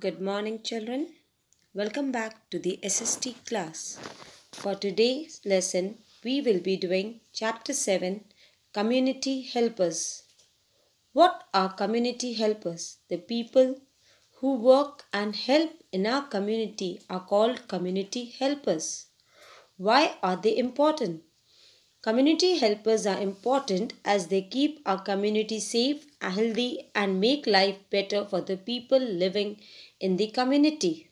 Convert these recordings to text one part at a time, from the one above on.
Good morning children. Welcome back to the SST class. For today's lesson, we will be doing chapter 7 Community Helpers. What are community helpers? The people who work and help in our community are called community helpers. Why are they important? Community helpers are important as they keep our community safe, healthy, and make life better for the people living in the community.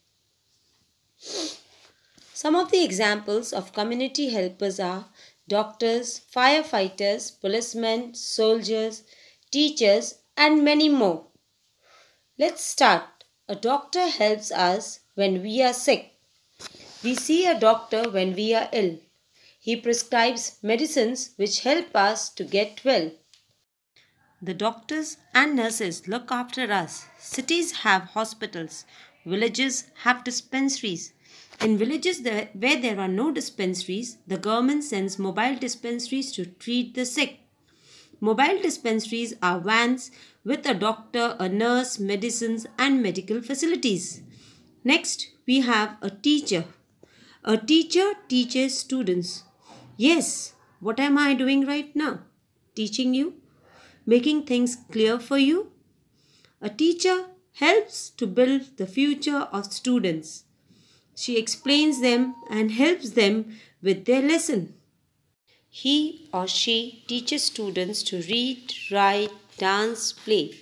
Some of the examples of community helpers are doctors, firefighters, policemen, soldiers, teachers, and many more. Let's start. A doctor helps us when we are sick. We see a doctor when we are ill. He prescribes medicines which help us to get well. The doctors and nurses look after us. Cities have hospitals. Villages have dispensaries. In villages where there are no dispensaries, the government sends mobile dispensaries to treat the sick. Mobile dispensaries are vans with a doctor, a nurse, medicines, and medical facilities. Next, we have a teacher. A teacher teaches students. Yes, what am I doing right now? Teaching you? Making things clear for you? A teacher helps to build the future of students. She explains them and helps them with their lesson. He or she teaches students to read, write, dance, play.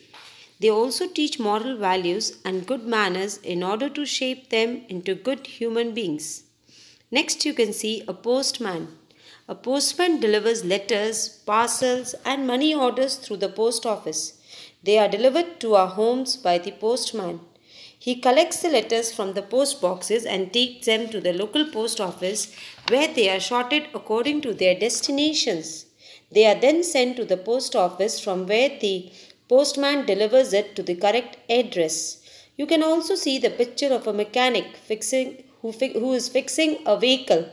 They also teach moral values and good manners in order to shape them into good human beings. Next, you can see a postman. A postman delivers letters, parcels, and money orders through the post office. They are delivered to our homes by the postman. He collects the letters from the post boxes and takes them to the local post office where they are sorted according to their destinations. They are then sent to the post office from where the postman delivers it to the correct address. You can also see the picture of a mechanic fixing who, who is fixing a vehicle.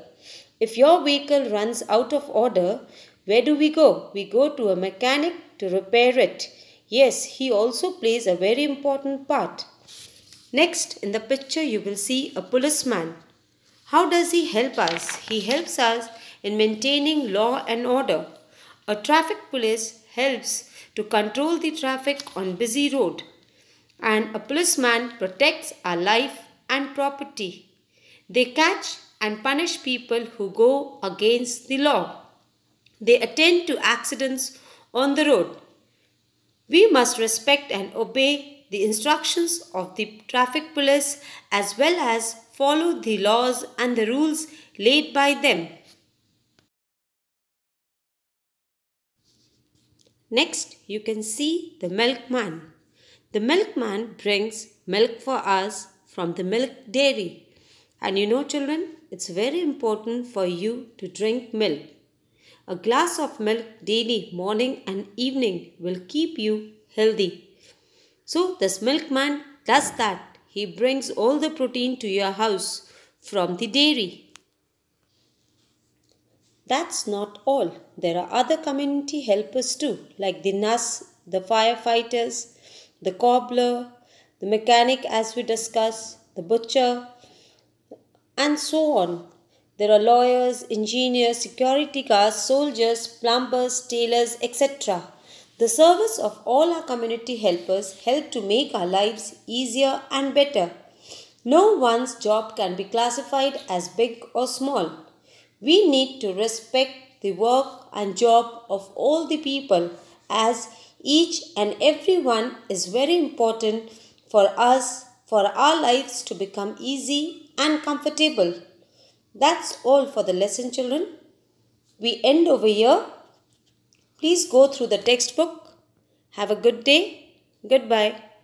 If your vehicle runs out of order, where do we go? We go to a mechanic to repair it. Yes, he also plays a very important part. Next, in the picture, you will see a policeman. How does he help us? He helps us in maintaining law and order. A traffic police helps to control the traffic on busy road. And a policeman protects our life and property. They catch and punish people who go against the law. They attend to accidents on the road. We must respect and obey the instructions of the traffic police as well as follow the laws and the rules laid by them. Next, you can see the milkman. The milkman brings milk for us from the milk dairy. And you know, children, it's very important for you to drink milk. A glass of milk daily, morning and evening, will keep you healthy. So, this milkman does that. He brings all the protein to your house from the dairy. That's not all. There are other community helpers too, like the nurse, the firefighters, the cobbler, the mechanic, as we discussed, the butcher, and so on. There are lawyers, engineers, security guards, soldiers, plumbers, tailors, etc. The service of all our community helpers help to make our lives easier and better. No one's job can be classified as big or small. We need to respect the work and job of all the people as each and every one is very important for us for our lives to become easy and comfortable. That's all for the lesson children. We end over here. Please go through the textbook. Have a good day. Goodbye.